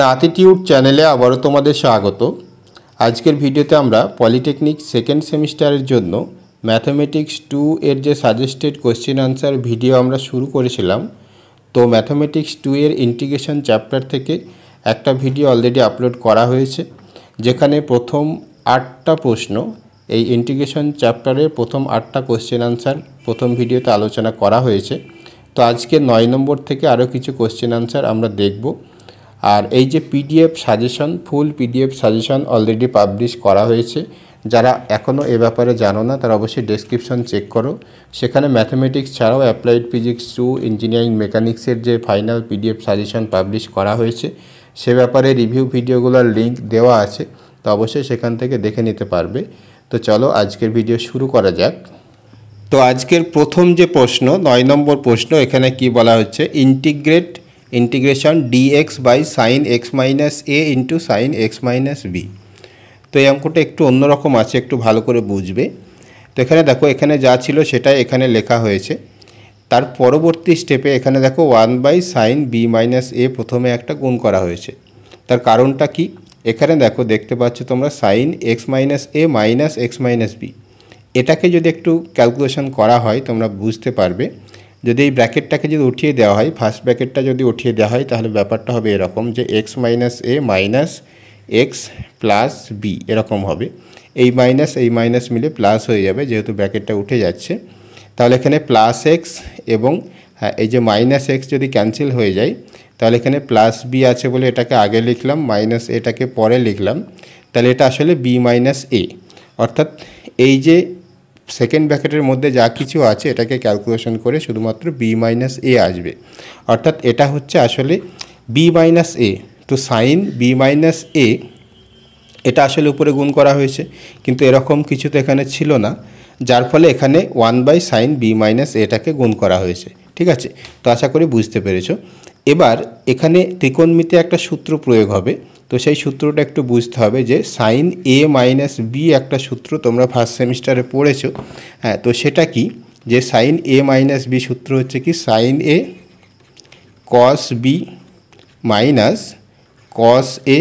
না চ্যানেলে আবারও তোমাদের স্বাগত আজকের ভিডিওতে আমরা পলিটেকনিক সেকেন্ড সেমিস্টারের জন্য ম্যাথমেটিক্স টু এর যে সাজেস্টেড কোয়েশ্চেন আনসার ভিডিও আমরা শুরু করেছিলাম তো ম্যাথমেটিক্স টু এর ইন্টিগ্রেশন চ্যাপ্টার থেকে একটা ভিডিও অলরেডি আপলোড করা হয়েছে যেখানে প্রথম আটটা প্রশ্ন এই ইন্টিগ্রেশন চ্যাপ্টারের প্রথম আটটা কোয়েশ্চেন আনসার প্রথম ভিডিওতে আলোচনা করা হয়েছে তো আজকে নয় নম্বর থেকে আরও কিছু কোয়েশ্চেন আনসার আমরা দেখবো আর এই যে PDF suggestion full PDF suggestion already publish করা হয়েছে যারা এখনও এ ব্যাপারে জানো না তারা অবশ্যই ডেসক্রিপশন চেক করো সেখানে ম্যাথমেটিক্স ছাড়াও অ্যাপ্লাইড ফিজিক্স টু ইঞ্জিনিয়ারিং মেকানিক্সের যে ফাইনাল পিডিএফ সাজেশন পাবলিশ করা হয়েছে সে ব্যাপারে রিভিউ ভিডিওগুলোর লিঙ্ক দেওয়া আছে তো অবশ্যই সেখান থেকে দেখে নিতে পারবে তো চলো আজকের ভিডিও শুরু করা যাক তো আজকের প্রথম যে প্রশ্ন নয় নম্বর প্রশ্ন এখানে কি বলা হচ্ছে integrate integration d x by sine x minus a into sine x minus b তো এই অঙ্কটা একটু অন্যরকম আছে একটু ভালো করে বুঝবে তো এখানে দেখো এখানে যা ছিল সেটাই এখানে লেখা হয়েছে তার পরবর্তী স্টেপে এখানে দেখো one by sine b minus a প্রথমে একটা গুণ করা হয়েছে তার কারণটা কি এখানে দেখো দেখতে পাচ্ছ তোমরা sine x minus a minus x minus b এটাকে যদি একটু ক্যালকুলেশন করা হয় তোমরা বুঝতে পারবে যদি এই ব্র্যাকেটটাকে যদি উঠিয়ে দেওয়া হয় ফার্স্ট ব্র্যাকেটটা যদি উঠিয়ে দেওয়া হয় তাহলে ব্যাপারটা হবে এরকম যে x minus a minus x plus b এরকম হবে এই মাইনাস এই মাইনাস মিলে প্লাস হয়ে যাবে যেহেতু ব্র্যাকেটটা উঠে যাচ্ছে তাহলে এখানে প্লাস এক্স এবং হ্যাঁ, এই যে মাইনাস এক্স যদি ক্যান্সেল হয়ে যায় তাহলে এখানে প্লাস বি আছে বলে এটাকে আগে লিখলাম মাইনাস এটাকে পরে লিখলাম তাহলে এটা আসলে বি মাইনাস এ অর্থাৎ এই যে সেকেন্ড ব্র্যাকেটের মধ্যে যা কিছু আছে এটাকে ক্যালকুলেশন করে শুধুমাত্র বি মাইনাস এ আসবে অর্থাৎ এটা হচ্ছে আসলে বি মাইনাস এ তো সাইন বি মাইনাস এ এটা আসলে উপরে গুণ করা হয়েছে কিন্তু এরকম কিছু তো এখানে ছিল না যার ফলে এখানে one by sine b minus এটাকে গুণ করা হয়েছে ঠিক আছে তো আশা করি বুঝতে পেরেছ এবার এখানে ত্রিকোণমিতে একটা সূত্র প্রয়োগ হবে তো সেই সূত্রটা একটু বুঝতে হবে যে সাইন এ মাইনাস বি একটা সূত্র তোমরা ফার্স্ট সেমিস্টারে পড়েছো হ্যাঁ তো সেটা কি যে সাইন এ মাইনাস বি সূত্র হচ্ছে কি sine a cos b minus cos a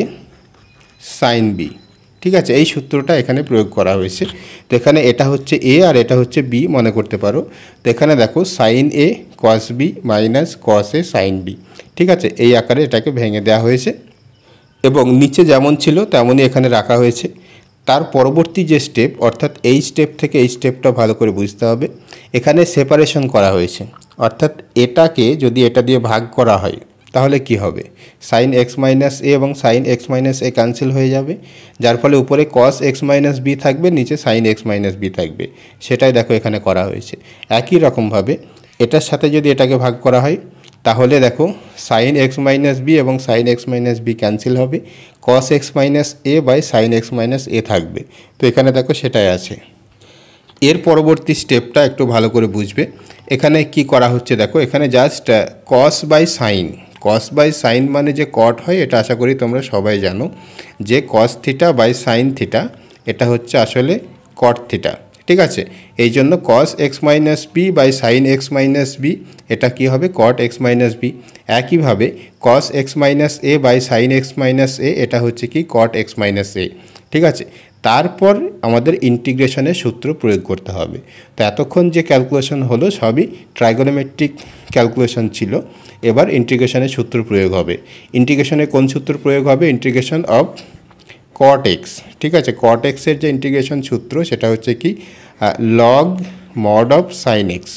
sine b ঠিক আছে এই সূত্রটা এখানে প্রয়োগ করা হয়েছে তো এখানে এটা হচ্ছে এ আর এটা হচ্ছে বি মনে করতে পারো তো এখানে দেখো sine a cos b minus cos a sine b ঠিক আছে এই আকারে এটাকে ভেঙে দেওয়া হয়েছে এবং নিচে যেমন ছিল তেমনই এখানে রাখা হয়েছে তার পরবর্তী যে স্টেপ অর্থাৎ এই স্টেপ থেকে এই স্টেপটা ভালো করে বুঝতে হবে এখানে সেপারেশন করা হয়েছে অর্থাৎ এটাকে যদি এটা দিয়ে ভাগ করা হয় তাহলে কি হবে সাইন এক্স মাইনাস এ এবং sine x minus a cancel হয়ে যাবে যার ফলে উপরে কস এক্স মাইনাস বি থাকবে নিচে সাইন এক্স মাইনাস বি থাকবে সেটাই দেখো এখানে করা হয়েছে একই রকমভাবে এটার সাথে যদি এটাকে ভাগ করা হয় তাহলে দেখো সাইন এক্স মাইনাস বি এবং sine x minus b cancel হবে cos x minus a by sine x minus a থাকবে তো এখানে দেখো সেটাই আছে এর পরবর্তী স্টেপটা একটু ভালো করে বুঝবে এখানে কি করা হচ্ছে দেখো এখানে just cos by sine cos by sine মানে যে কট হয় এটা আশা করি তোমরা সবাই জানো যে cos theta by sine theta এটা হচ্ছে আসলে কট থিটা ঠিক আছে এই জন্য cos x minus b by sine x minus b এটা কি হবে কট এক্স মাইনাস বি একইভাবে cos x minus a by sine x minus a এটা হচ্ছে কি কট এক্স মাইনাস এ ঠিক আছে তারপর আমাদের ইন্টিগ্রেশনের সূত্র প্রয়োগ করতে হবে তো এতক্ষণ যে ক্যালকুলেশন হলো সবই ট্রাইগোনোমেট্রিক ক্যালকুলেশন ছিল এবার ইন্টিগ্রেশনের সূত্র প্রয়োগ হবে ইন্টিগ্রেশনে কোন সূত্র প্রয়োগ হবে ইন্টিগ্রেশন অফ কট এক্স ঠিক আছে কট এক্সের যে ইন্টিগ্রেশন সূত্র সেটা হচ্ছে কি log mod of sine x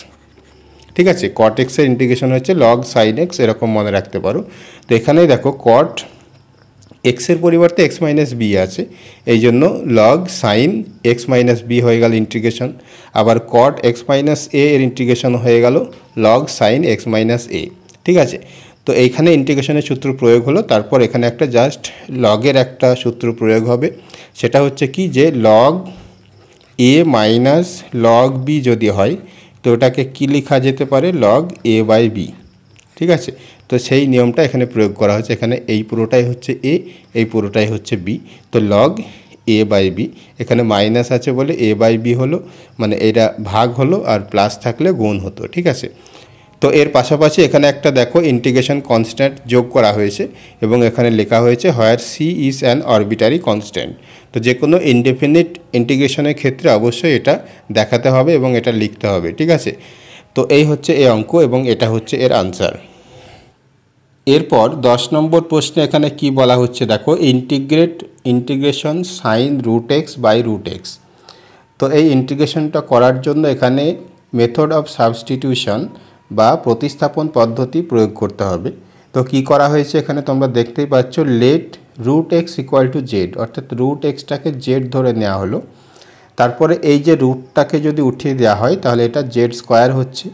ঠিক আছে কট এক্সের ইন্টিগ্রেশন হচ্ছে লগ সাইন এক্স এরকম মনে রাখতে পারো তো এখানেই দেখো কট এক্সের পরিবর্তে এক্স মাইনাস বি আছে এই জন্য log sine x minus b হয়ে গেল ইন্টিগ্রেশন আবার কট এক্স মাইনাস এ এর ইন্টিগ্রেশন হয়ে গেল log sine x minus a ঠিক আছে তো এইখানে ইন্টিগ্রেশনের সূত্র প্রয়োগ হলো তারপর এখানে একটা জাস্ট লগের একটা সূত্র প্রয়োগ হবে সেটা হচ্ছে কি যে log a minus log b যদি হয় তো ওটাকে কী লেখা যেতে পারে লগ এ বাই বি ঠিক আছে তো সেই নিয়মটা এখানে প্রয়োগ করা হয়েছে এখানে এই পুরোটাই হচ্ছে এ এই পুরোটাই হচ্ছে বি তো লগ এ বাই বি এখানে মাইনাস আছে বলে এ বাই বি হলো মানে এটা ভাগ হলো আর প্লাস থাকলে গুণ হতো ঠিক আছে তো এর পাশাপাশি এখানে একটা দেখো ইন্টিগ্রেশন কনস্ট্যান্ট যোগ করা হয়েছে এবং এখানে লেখা হয়েছে where c is an arbitrary constant তো যে কোনো ইনডেফিনিট ইন্টিগ্রেশনের ক্ষেত্রে অবশ্যই এটা দেখাতে হবে এবং এটা লিখতে হবে ঠিক আছে তো এই হচ্ছে এই অঙ্ক এবং এটা হচ্ছে এর আনসার এরপর দশ নম্বর প্রশ্নে এখানে কি বলা হচ্ছে দেখো integrate integration sine root x by root x তো এই ইন্টিগ্রেশনটা করার জন্য এখানে মেথড অফ সাবস্টিটিউশন বা প্রতিস্থাপন পদ্ধতি প্রয়োগ করতে হবে তো কি করা হয়েছে এখানে তোমরা দেখতেই পাচ্ছ let root x equal to z অর্থাৎ রুট এক্সটাকে জেড ধরে নেওয়া হলো তারপরে এই যে রুটটাকে যদি উঠিয়ে দেওয়া হয় তাহলে এটা জেড স্কোয়ার হচ্ছে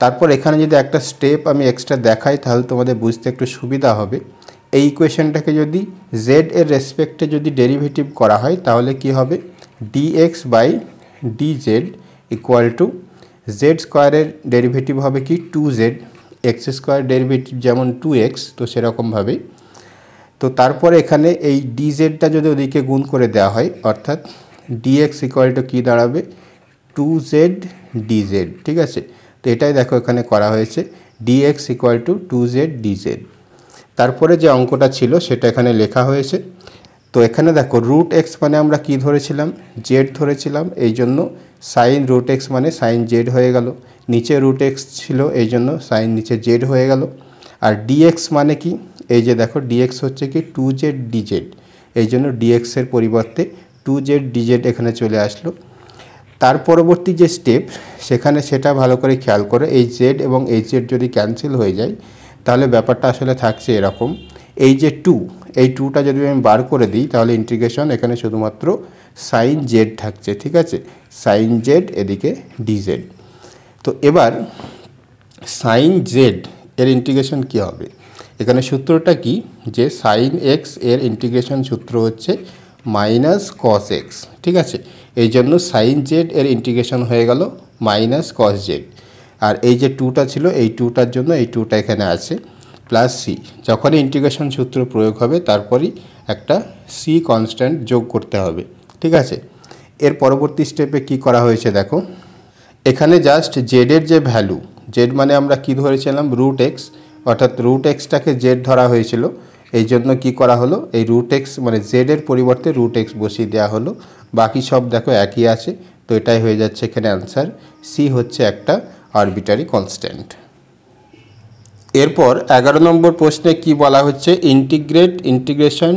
তারপর এখানে যদি একটা স্টেপ আমি এক্সট্রা দেখাই তাহলে তোমাদের বুঝতে একটু সুবিধা হবে এই ইকুয়েশনটাকে যদি জেড এর রেসপেক্টে যদি ডেরিভেটিভ করা হয় তাহলে কি হবে d x by d z equal to z স্কোয়ারের ডেরিভেটিভ হবে কি two z x square derivative যেমন টু এক্স তো সেরকমভাবেই তো তারপরে এখানে এই ডি জেডটা যদি ওদিকে গুণ করে দেওয়া হয় অর্থাৎ ডিএক্স ইকুয়াল টু কী দাঁড়াবে টু জেড ডি জেড ঠিক আছে তো এটাই দেখো এখানে করা হয়েছে d x equal to two z d z তারপরে যে অঙ্কটা ছিল সেটা এখানে লেখা হয়েছে তো এখানে দেখো রুট এক্স মানে আমরা কি ধরেছিলাম জেড ধরেছিলাম এই জন্য সাইন রুট এক্স মানে সাইন জেড হয়ে গেল নিচে রুট এক্স ছিল এই জন্য সাইন নিচে জেড হয়ে গেল আর ডিএক্স মানে কি এই যে দেখো ডিএক্স হচ্ছে কি টু জেড ডিজেড এই জন্য ডিএক্সের পরিবর্তে টু জেড ডিজেড এখানে চলে আসলো তার পরবর্তী যে স্টেপ সেখানে সেটা ভালো করে খেয়াল করে এই জেড এবং এই জেড যদি ক্যান্সেল হয়ে যায় তাহলে ব্যাপারটা আসলে থাকছে এরকম এই যে টু এই টুটা যদি আমি বার করে দিই তাহলে ইন্টিগ্রেশন এখানে শুধুমাত্র সাইন জেড থাকছে ঠিক আছে সাইন জেড এদিকে ডিজেড তো এবার সাইন জেড এর ইন্টিগ্রেশন কি হবে এখানে সূত্রটা কি যে সাইন এক্স এর ইন্টিগ্রেশন সূত্র হচ্ছে মাইনাস কস এক্স ঠিক আছে এই জন্য সাইন জেড এর ইন্টিগ্রেশন হয়ে গেল মাইনাস কস জেড আর এই যে টুটা ছিল এই টুটার জন্য এই টুটা এখানে আছে প্লাস সি যখনই ইন্টিগ্রেশন সূত্র প্রয়োগ হবে তারপরই একটা সি কনস্ট্যান্ট যোগ করতে হবে ঠিক আছে এর পরবর্তী স্টেপে কি করা হয়েছে দেখো এখানে জাস্ট জেডের যে ভ্যালু জেড মানে আমরা কি ধরেছিলাম রুট এক্স অর্থাৎ রুট এক্সটাকে জেড ধরা হয়েছিল এই জন্য কি করা হলো এই রুট এক্স মানে জেডের পরিবর্তে রুট এক্স বসিয়ে দেওয়া হলো বাকি সব দেখো একই আছে তো এটাই হয়ে যাচ্ছে এখানে অ্যান্সার সি হচ্ছে একটা আরবিটারি কনস্ট্যান্ট এরপর এগারো নম্বর প্রশ্নে কি বলা হচ্ছে integrate integration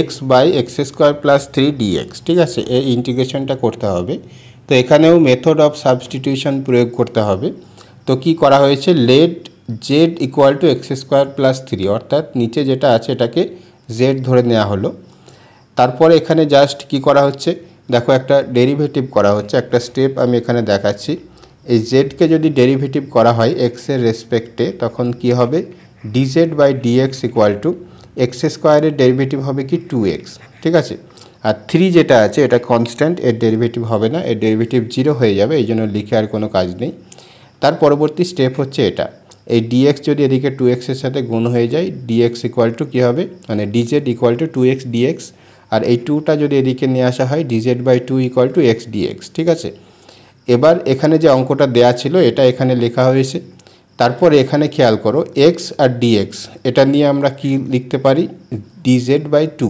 x by x square plus three d x ঠিক আছে এই ইন্টিগ্রেশনটা করতে হবে তো এখানেও মেথড অফ সাবস্টিটিউশন প্রয়োগ করতে হবে তো কি করা হয়েছে let z equal to x square plus three অর্থাৎ নিচে যেটা আছে এটাকে জেড ধরে নেওয়া হলো তারপরে এখানে জাস্ট কি করা হচ্ছে দেখো একটা ডেরিভেটিভ করা হচ্ছে একটা স্টেপ আমি এখানে দেখাচ্ছি এই জেডকে যদি ডেরিভেটিভ করা হয় এক্সের রেসপেক্টে তখন কি হবে d z by dx equal to x স্কোয়ারের ডেরিভেটিভ হবে কি টু এক্স ঠিক আছে আর থ্রি যেটা আছে এটা কনস্ট্যান্ট এর ডেরিভেটিভ হবে না এর ডেরিভেটিভ জিরো হয়ে যাবে এই জন্য লিখে আর কোনো কাজ নেই তার পরবর্তী স্টেপ হচ্ছে এটা এই ডিএক্স যদি এদিকে টু এক্সের সাথে গুণ হয়ে যায় ডিএক্স ইকুয়াল টু কী হবে মানে d z equal to two x d x আর এই টুটা যদি এদিকে নিয়ে আসা হয় d z by two equal to x d x ঠিক আছে এবার এখানে যে অঙ্কটা দেয়া ছিল এটা এখানে লেখা হয়েছে তারপর এখানে খেয়াল করো এক্স আর ডিএক্স এটা নিয়ে আমরা কি লিখতে পারি জেড বাই টু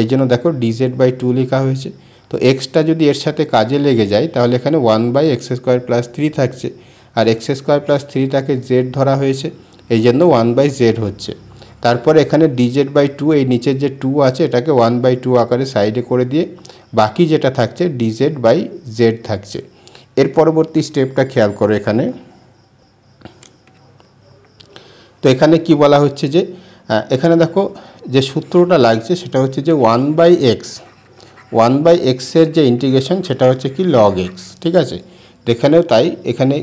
এই জন্য দেখো জেড বাই টু লেখা হয়েছে তো এক্সটা যদি এর সাথে কাজে লেগে যায় তাহলে এখানে one by x square plus three থাকছে আর এক্স স্কোয়ার প্লাস থ্রিটাকে জেড ধরা হয়েছে এই জন্য ওয়ান বাই জেড হচ্ছে তারপর এখানে ডিজেড বাই টু এই নিচের যে টু আছে এটাকে ওয়ান বাই টু আকারে সাইডে করে দিয়ে বাকি যেটা থাকছে ডিজেড বাই জেড থাকছে এর পরবর্তী স্টেপটা খেয়াল করো এখানে তো এখানে কি বলা হচ্ছে যে এখানে দেখো যে সূত্রটা লাগছে সেটা হচ্ছে যে one by x one by এক্সের যে ইন্টিগ্রেশন সেটা হচ্ছে কি লগ এক্স ঠিক আছে তো এখানেও তাই এখানে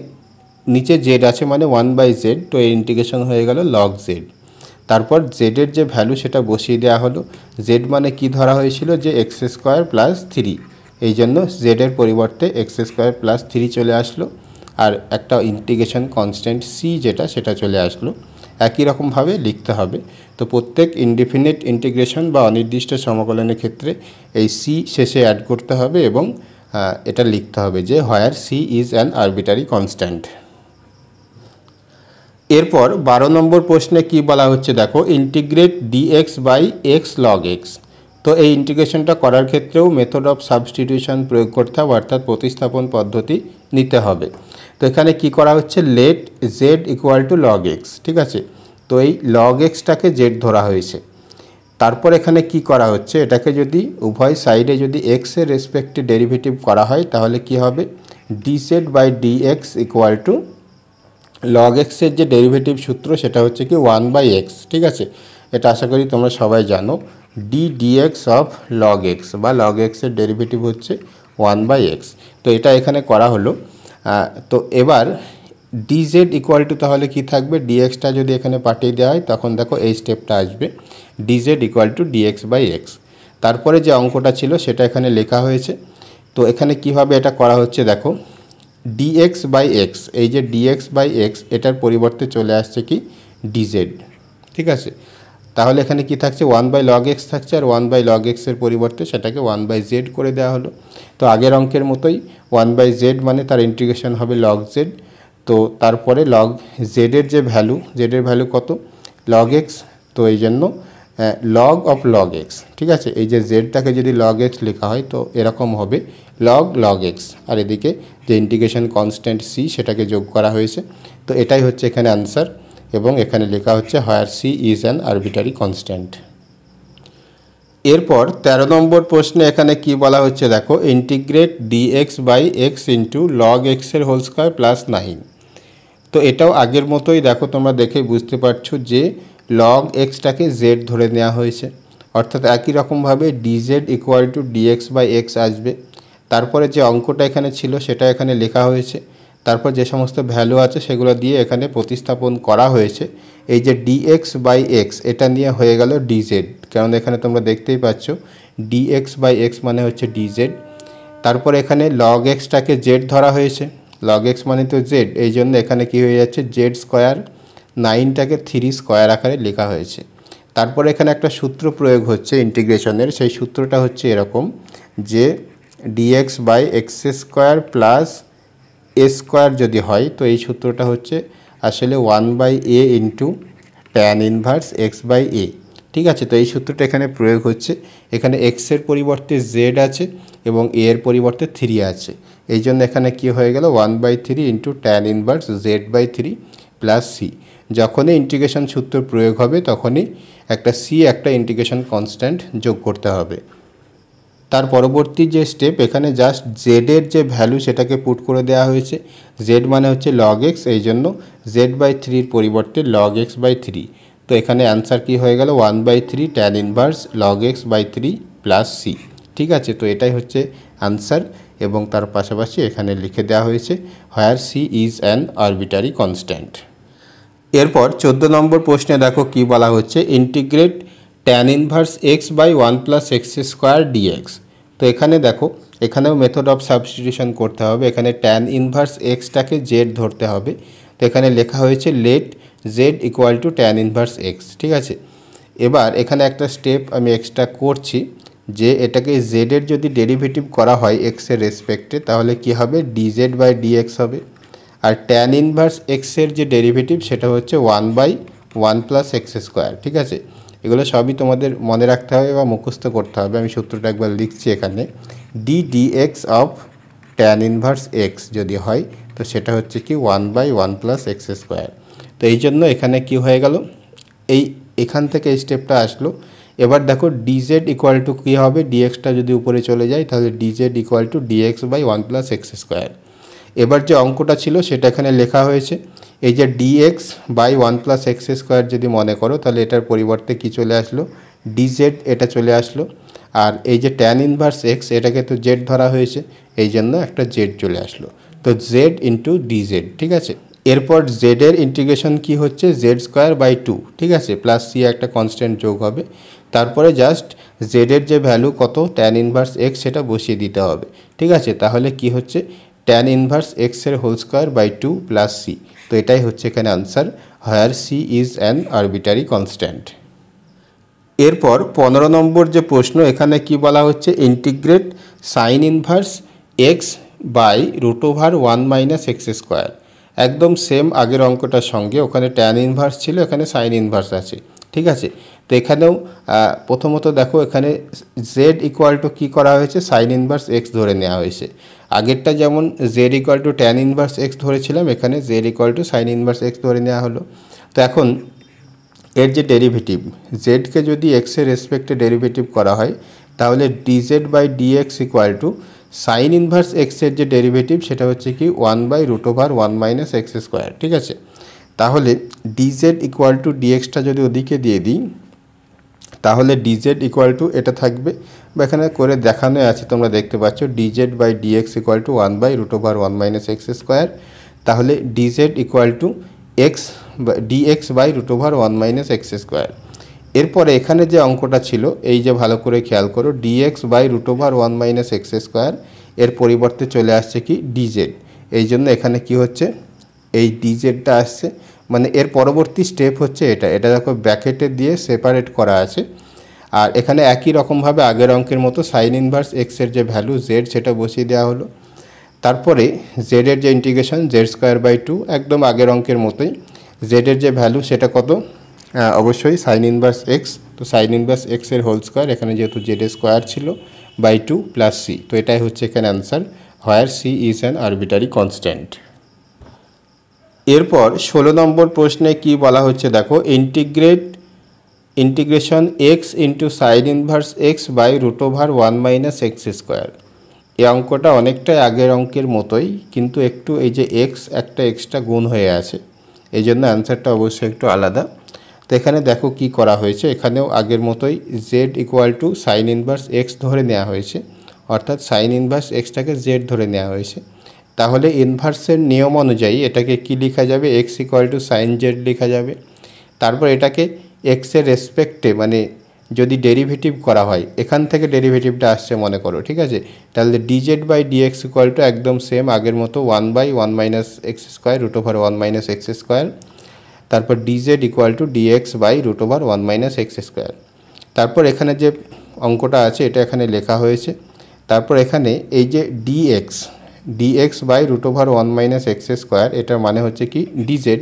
নিচে জেড আছে মানে ওয়ান বাই জেড তো এই ইন্টিগ্রেশন হয়ে গেল লগ জেড তারপর জেডের যে ভ্যালু সেটা বসিয়ে দেওয়া হলো জেড মানে কি ধরা হয়েছিল যে এক্স স্কোয়ার প্লাস থ্রি এই জন্য জেডের পরিবর্তে এক্স স্কোয়ার প্লাস থ্রি চলে আসলো আর একটা ইন্টিগ্রেশন কনস্ট্যান্ট সি যেটা সেটা চলে আসলো একই রকমভাবে লিখতে হবে তো প্রত্যেক ইনডিফিনিট ইন্টিগ্রেশন বা অনির্দিষ্ট সমকলনের ক্ষেত্রে এই সি শেষে অ্যাড করতে হবে এবং এটা লিখতে হবে যে where c is an arbitrary constant এরপর বারো নম্বর প্রশ্নে কি বলা হচ্ছে দেখো integrate d x by x log x তো এই ইন্টিগ্রেশনটা করার ক্ষেত্রেও মেথড অফ সাবস্টিটিউশন প্রয়োগ করতে হবে অর্থাৎ প্রতিস্থাপন পদ্ধতি নিতে হবে তো এখানে কি করা হচ্ছে let z equal to log x ঠিক আছে তো এই লগ এক্সটাকে জেড ধরা হয়েছে তারপর এখানে কি করা হচ্ছে এটাকে যদি উভয় সাইডে যদি এক্সের রেসপেক্টে ডেরিভেটিভ করা হয় তাহলে কি হবে d z by d x equal to log এক্সের যে ডেরিভেটিভ সূত্র সেটা হচ্ছে কি ওয়ান বাই এক্স ঠিক আছে এটা আশা করি তোমরা সবাই জানো d d x of log x বা লগ এক্সের ডেরিভেটিভ হচ্ছে ওয়ান বাই এক্স তো এটা এখানে করা হলো তো এবার ডিজেড ইকুয়াল টু তাহলে কি থাকবে ডিএক্সটা যদি এখানে পাঠিয়ে দেওয়া হয় তখন দেখো এই স্টেপটা আসবে d z equal to dx by x তারপরে যে অঙ্কটা ছিল সেটা এখানে লেখা হয়েছে তো এখানে কিভাবে এটা করা হচ্ছে দেখো ডিএক্স বাই এক্স এই যে ডিএক্স বাই এক্স এটার পরিবর্তে চলে আসছে কি ডিজেড ঠিক আছে তাহলে এখানে কি থাকছে ওয়ান বাই লগ এক্স থাকছে আর ওয়ান বাই লগ এক্সের পরিবর্তে সেটাকে ওয়ান বাই জেড করে দেওয়া হলো তো আগের অঙ্কের মতোই ওয়ান বাই জেড মানে তার ইন্টিগ্রেশন হবে লগ জেড তো তারপরে লগ জেডের যে ভ্যালু জেডের ভ্যালু কত লগ এক্স তো এই জন্য লগ অফ লগ এক্স ঠিক আছে এই যে জেডটাকে যদি লগ এক্স লেখা হয় তো এরকম হবে লগ লগ এক্স আর এদিকে যে ইন্টিগ্রেশন কনস্ট্যান্ট সি সেটাকে যোগ করা হয়েছে তো এটাই হচ্ছে এখানে আনসার এবং এখানে লেখা হচ্ছে where c is an arbitrary constant এরপর ১৩ নম্বর প্রশ্নে এখানে কি বলা হচ্ছে দেখো integrate d x by x into log এক্সের হোল স্কোয়ার প্লাস নাইন তো এটাও আগের মতোই দেখো তোমরা দেখে বুঝতে পারছো যে লগ এক্সটাকে জেড ধরে নেওয়া হয়েছে অর্থাৎ একই রকমভাবে d z equal to dx by x আসবে তারপরে যে অঙ্কটা এখানে ছিল সেটা এখানে লেখা হয়েছে তারপর যে সমস্ত ভ্যালু আছে সেগুলো দিয়ে এখানে প্রতিস্থাপন করা হয়েছে এই যে এক্স বাই এক্স এটা নিয়ে হয়ে গেল জেড কারণ এখানে তোমরা দেখতেই পাচ্ছ এক্স বাই এক্স মানে হচ্ছে জেড তারপর এখানে লগ এক্সটাকে জেড ধরা হয়েছে লগ এক্স মানে তো জেড এই জন্য এখানে কি হয়ে যাচ্ছে জেড স্কোয়ার নাইনটাকে থ্রি স্কোয়ার আকারে লেখা হয়েছে তারপর এখানে একটা সূত্র প্রয়োগ হচ্ছে ইন্টিগ্রেশনের সেই সূত্রটা হচ্ছে এরকম যে d x by x square plus a square যদি হয় তো এই সূত্রটা হচ্ছে আসলে one by a into tan inverse x by a ঠিক আছে তো এই সূত্রটা এখানে প্রয়োগ হচ্ছে এখানে এক্সের পরিবর্তে জেড আছে এবং এ এর পরিবর্তে থ্রি আছে এই জন্য এখানে কি হয়ে গেল one by three into tan inverse z by three plus c যখনই ইন্টিগ্রেশন সূত্র প্রয়োগ হবে তখনই একটা সি একটা ইন্টিগ্রেশন কনস্ট্যান্ট যোগ করতে হবে তার পরবর্তী যে স্টেপ এখানে জাস্ট জেডের যে ভ্যালু সেটাকে পুট করে দেওয়া হয়েছে জেড মানে হচ্ছে লগ এক্স এই জন্য জেড বাই থ্রির পরিবর্তে লগ এক্স বাই থ্রি তো এখানে অ্যান্সার কি হয়ে গেল one by three tan inverse log x by three plus c ঠিক আছে তো এটাই হচ্ছে অ্যান্সার এবং তার পাশাপাশি এখানে লিখে দেওয়া হয়েছে where c is an arbitrary constant এরপর চোদ্দো নম্বর প্রশ্নে দেখো কি বলা হচ্ছে integrate tan inverse x by one plus x square d x তো এখানে দেখো এখানেও মেথড অফ সাবস্টিটিউশন করতে হবে এখানে ট্যান ইনভার্স এক্সটাকে জেড ধরতে হবে তো এখানে লেখা হয়েছে let z equal to tan inverse x ঠিক আছে এবার এখানে একটা স্টেপ আমি এক্সট্রা করছি যে এটাকে জেডের যদি ডেরিভেটিভ করা হয় এক্সের রেসপেক্টে তাহলে কি হবে ডিজেড বাই ডিএক্স হবে আর ট্যান ইনভার্স এক্সের যে ডেরিভেটিভ সেটা হচ্ছে one by one plus x square ঠিক আছে এগুলো সবই তোমাদের মনে রাখতে হবে বা মুখস্থ করতে হবে আমি সূত্রটা একবার লিখছি এখানে d d x of tan inverse x যদি হয় তো সেটা হচ্ছে কি one by one plus x square তো এই জন্য এখানে কি হয়ে গেল এই এখান থেকে এই স্টেপটা আসলো এবার দেখো ডিজেড ইকুয়াল টু কী হবে ডিএক্সটা যদি উপরে চলে যায় তাহলে d z equal to dx by one plus x square এবার যে অঙ্কটা ছিল সেটা এখানে লেখা হয়েছে এই যে d x by one plus x square যদি মনে করো তাহলে এটার পরিবর্তে কি চলে আসলো ডিজেড এটা চলে আসলো আর এই যে ট্যান ইনভার্স এক্স এটাকে তো জেড ধরা হয়েছে এই জন্য একটা জেড চলে আসলো তো জেড ইন্টু ডিজেড ঠিক আছে এরপর জেডের ইন্টিগ্রেশন কি হচ্ছে জেড স্কোয়ার বাই টু ঠিক আছে প্লাস সি একটা কনস্ট্যান্ট যোগ হবে তারপরে জাস্ট জেডের যে ভ্যালু কত ট্যান ইনভার্স এক্স সেটা বসিয়ে দিতে হবে ঠিক আছে তাহলে কি হচ্ছে ট্যান ইনভার্স এক্সের whole square by two plus c তো এটাই হচ্ছে এখানে answer where c is an arbitrary constant এরপর পনেরো নম্বর যে প্রশ্ন এখানে কি বলা হচ্ছে integrate sine inverse x by root over one minus x square একদম সেম আগের অঙ্কটার সঙ্গে ওখানে ট্যান ইনভার্স ছিল এখানে সাইন ইনভার্স আছে ঠিক আছে তো এখানেও প্রথমত দেখো এখানে জেড ইকুয়াল টু কী করা হয়েছে সাইন ইনভার্স এক্স ধরে নেওয়া হয়েছে আগেরটা যেমন z equal to tan inverse x ধরেছিলাম এখানে z equal to sine inverse x ধরে নেওয়া হলো তো এখন এর যে ডেরিভেটিভ জেডকে যদি এক্সের রেসপেক্টে ডেরিভেটিভ করা হয় তাহলে DZ by d x equal to sine inverse এক্সের যে ডেরিভেটিভ সেটা হচ্ছে কি one by root over one minus x square ঠিক আছে তাহলে ডিজেড ইকোয়াল টু ডিএক্সটা যদি ওদিকে দিয়ে দিই তাহলে ডিজেড ইকোয়াল টু এটা থাকবে বা এখানে করে দেখানো আছে তোমরা দেখতে পাচ্ছ d z by d x equal to one by root over one minus x square তাহলে d z equal to x d x by root over one minus x square এরপরে এখানে যে অঙ্কটা ছিল এই যে ভালো করে খেয়াল করো d x by root over one minus x square এর পরিবর্তে চলে আসছে কি ডিজেড এই জন্য এখানে কি হচ্ছে এই ডিজেডটা আসছে মানে এর পরবর্তী স্টেপ হচ্ছে এটা এটা দেখো ব্র্যাকেটে দিয়ে সেপারেট করা আছে আর এখানে একই রকমভাবে আগের অঙ্কের মতো সাইন ইনভার্স এক্সের যে ভ্যালু জেড সেটা বসিয়ে দেওয়া হলো তারপরে জেডের যে integration z square by two একদম আগের অঙ্কের মতোই জেডের যে ভ্যালু সেটা কত অবশ্যই সাইন ইনভার্স এক্স তো সাইন ইনভার্স এক্সের হোল স্কোয়ার এখানে যেহেতু জেড স্কোয়ার ছিল বাই টু প্লাস সি তো এটাই হচ্ছে এখানে answer where c is an arbitrary constant এরপর ষোলো নম্বর প্রশ্নে কি বলা হচ্ছে দেখো integrate integration x into sine inverse x by root over one minus x square এই অঙ্কটা অনেকটাই আগের অঙ্কের মতোই কিন্তু একটু এই যে এক্স একটা এক্সট্রা গুণ হয়ে আছে এই জন্য অ্যান্সারটা অবশ্যই একটু আলাদা তো এখানে দেখো কি করা হয়েছে এখানেও আগের মতোই z equal to sine inverse x ধরে নেওয়া হয়েছে অর্থাৎ সাইন ইনভার্স এক্সটাকে জেড ধরে নেওয়া হয়েছে তাহলে ইনভার্সের নিয়ম অনুযায়ী এটাকে কি লেখা যাবে x equal to sine z লেখা যাবে তারপর এটাকে এক্সের রেসপেক্টে মানে যদি ডেরিভেটিভ করা হয় এখান থেকে ডেরিভেটিভটা আসছে মনে করো ঠিক আছে তাহলে DZ by dx equal to একদম সেম আগের মতো one by one minus x square root over one minus x square তারপর dz equal to dx by root over one minus x square তারপর এখানে যে অঙ্কটা আছে এটা এখানে লেখা হয়েছে তারপর এখানে এই যে dx dx by root over one minus x square এটার মানে হচ্ছে কি ডিজেড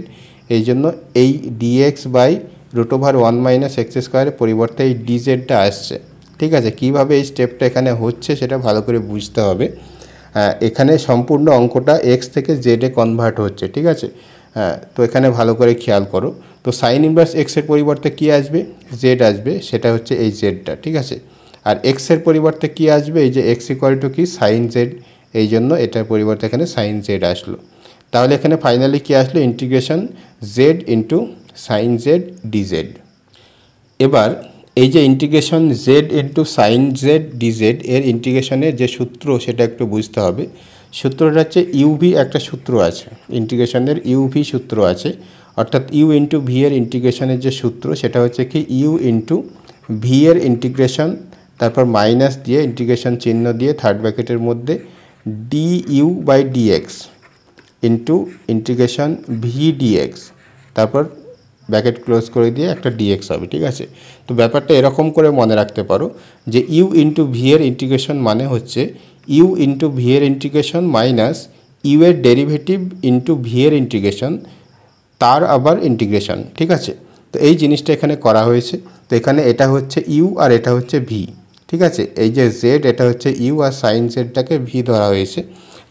এই জন্য এই dx by root over one minus x স্কোয়ারের পরিবর্তে এই ডিজেডটা আসছে ঠিক আছে কিভাবে এই স্টেপটা এখানে হচ্ছে সেটা ভালো করে বুঝতে হবে এখানে সম্পূর্ণ অঙ্কটা এক্স থেকে জেডে কনভার্ট হচ্ছে ঠিক আছে হ্যাঁ তো এখানে ভালো করে খেয়াল করো তো সাইন ইনভার্স এক্সের পরিবর্তে কি আসবে জেড আসবে সেটা হচ্ছে এই জেডটা ঠিক আছে আর এক্সের পরিবর্তে কি আসবে এই যে এক্স ইকুয়াল টু কি সাইন জেড এই জন্য এটার পরিবর্তে এখানে সাইন জেড আসলো তাহলে এখানে ফাইনালি কি আসলো integration z into sine z dz এবার এই যে integration z into sine z dz এর ইন্টিগ্রেশনের যে সূত্র সেটা একটু বুঝতে হবে সূত্রটা হচ্ছে ইউভি একটা সূত্র আছে ইন্টিগ্রেশনের ইউভি সূত্র আছে অর্থাৎ ইউ ইন্টু ভি এর ইন্টিগ্রেশনের যে সূত্র সেটা হচ্ছে কি ইউ ইন্টু ভি এর ইন্টিগ্রেশন তারপর মাইনাস দিয়ে ইন্টিগ্রেশন চিহ্ন দিয়ে থার্ড ব্যাকেটের মধ্যে d u by dx into integration v dx তারপর ব্যাকেট ক্লোজ করে দিয়ে একটা ডিএক্স হবে ঠিক আছে তো ব্যাপারটা এরকম করে মনে রাখতে পারো যে ইউ ইন্টু ভি এর ইন্টিগ্রেশন মানে হচ্ছে ইউ ইন্টু ভি এর ইন্টিগ্রেশন মাইনাস ইউ এর ডেরিভেটিভ ইন্টু ভি এর ইন্টিগ্রেশন তার আবার ইন্টিগ্রেশন ঠিক আছে তো এই জিনিসটা এখানে করা হয়েছে তো এখানে এটা হচ্ছে ইউ আর এটা হচ্ছে ভি ঠিক আছে এই যে জেড এটা হচ্ছে ইউ আর সাইন জেডটাকে ভি ধরা হয়েছে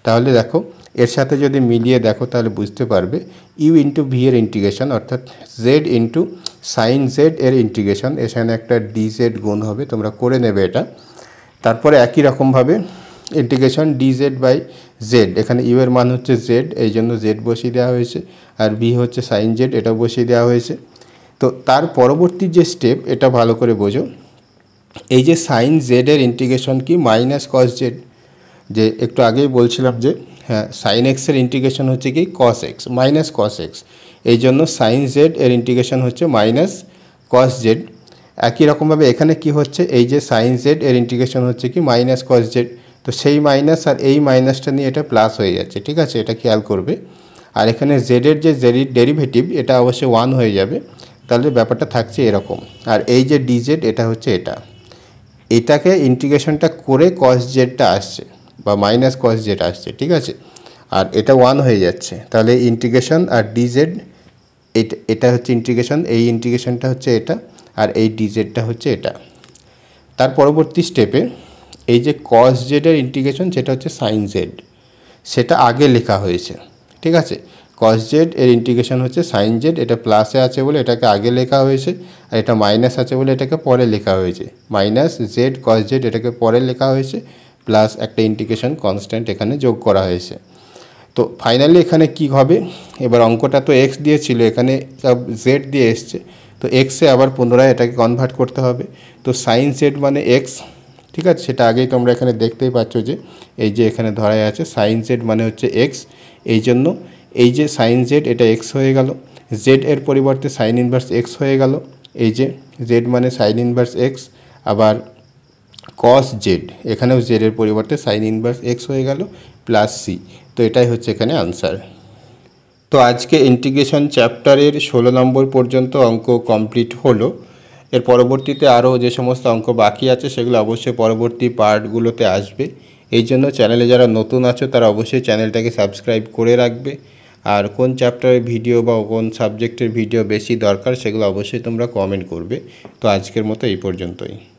তাহলে দেখো এর সাথে যদি মিলিয়ে দেখো তাহলে বুঝতে পারবে ইউ ইন্টু ভি এর ইন্টিগ্রেশন অর্থাৎ জেড ইন্টু সাইন জেড এর ইন্টিগ্রেশন এখানে একটা ডি জেড গুণ হবে তোমরা করে নেবে এটা তারপরে একই রকমভাবে integration d z by z এখানে ইউ এর মান হচ্ছে জেড এই জন্য জেড বসিয়ে দেওয়া হয়েছে আর ভি হচ্ছে সাইন জেড এটাও বসিয়ে দেওয়া হয়েছে তো তার পরবর্তী যে স্টেপ এটা ভালো করে বোঝো এই যে সাইন জেড এর ইন্টিগ্রেশন কি মাইনাস কস জেড যে একটু আগেই বলছিলাম যে হ্যাঁ সাইন এক্সের ইন্টিগ্রেশন হচ্ছে কি cos x minus cos x এই জন্য সাইন জেড এর ইন্টিগ্রেশন হচ্ছে মাইনাস কস জেড একই রকমভাবে এখানে কি হচ্ছে এই যে সাইন জেড এর ইন্টিগ্রেশন হচ্ছে কি মাইনাস কস জেড তো সেই মাইনাস আর এই মাইনাসটা নিয়ে এটা প্লাস হয়ে যাচ্ছে ঠিক আছে এটা খেয়াল করবে আর এখানে জেডের যে ডেরিভেটিভ এটা অবশ্যই ওয়ান হয়ে যাবে তাহলে ব্যাপারটা থাকছে এরকম আর এই যে ডিজেড এটা হচ্ছে এটা এটাকে ইন্টিগ্রেশনটা করে কস জেডটা আসছে বা মাইনাস কস জেড আসছে ঠিক আছে আর এটা ওয়ান হয়ে যাচ্ছে তাহলে ইন্টিগ্রেশন আর ডিজেড এটা হচ্ছে ইন্টিগ্রেশন এই ইন্টিগ্রেশনটা হচ্ছে এটা আর এই ডিজেডটা হচ্ছে এটা তার পরবর্তী স্টেপে এই যে কস জেডের ইন্টিগ্রেশন সেটা হচ্ছে সাইন জেড সেটা আগে লেখা হয়েছে ঠিক আছে কস জেড এর ইন্টিগ্রেশন হচ্ছে সাইন জেড এটা প্লাসে আছে বলে এটাকে আগে লেখা হয়েছে আর এটা মাইনাস আছে বলে এটাকে পরে লেখা হয়েছে মাইনাস জেড কস জেড এটাকে পরে লেখা হয়েছে প্লাস একটা ইন্টিগ্রেশন কনস্ট্যান্ট এখানে যোগ করা হয়েছে তো ফাইনালি এখানে কি হবে এবার অঙ্কটা তো এক্স দিয়ে ছিল এখানে সব জেড দিয়ে এসছে তো এক্সে আবার পুনরায় এটাকে কনভার্ট করতে হবে তো সাইন জেড মানে এক্স ঠিক আছে সেটা আগেই তোমরা এখানে দেখতেই পাচ্ছ যে এই যে এখানে ধরাই আছে সাইন জেড মানে হচ্ছে এক্স এই জন্য এই যে সাইন জেড এটা এক্স হয়ে গেল জেড এর পরিবর্তে সাইন ইনভার্স এক্স হয়ে গেল এই যে জেড মানে সাইন ইনভার্স এক্স আবার কস জেড এখানেও জেডের পরিবর্তে সাইন ইনভার্স এক্স হয়ে গেল প্লাস সি তো এটাই হচ্ছে এখানে আনসার তো আজকে ইন্টিগ্রেশন চ্যাপ্টারের ষোলো নম্বর পর্যন্ত অঙ্ক কমপ্লিট হলো এর পরবর্তীতে আরও যে সমস্ত অঙ্ক বাকি আছে সেগুলো অবশ্যই পরবর্তী পার্টগুলোতে আসবে এই জন্য চ্যানেলে যারা নতুন আছো তারা অবশ্যই চ্যানেলটাকে সাবস্ক্রাইব করে রাখবে আর কোন চ্যাপ্টারের ভিডিও বা কোন সাবজেক্টের ভিডিও বেশি দরকার সেগুলো অবশ্যই তোমরা কমেন্ট করবে তো আজকের মতো এই পর্যন্তই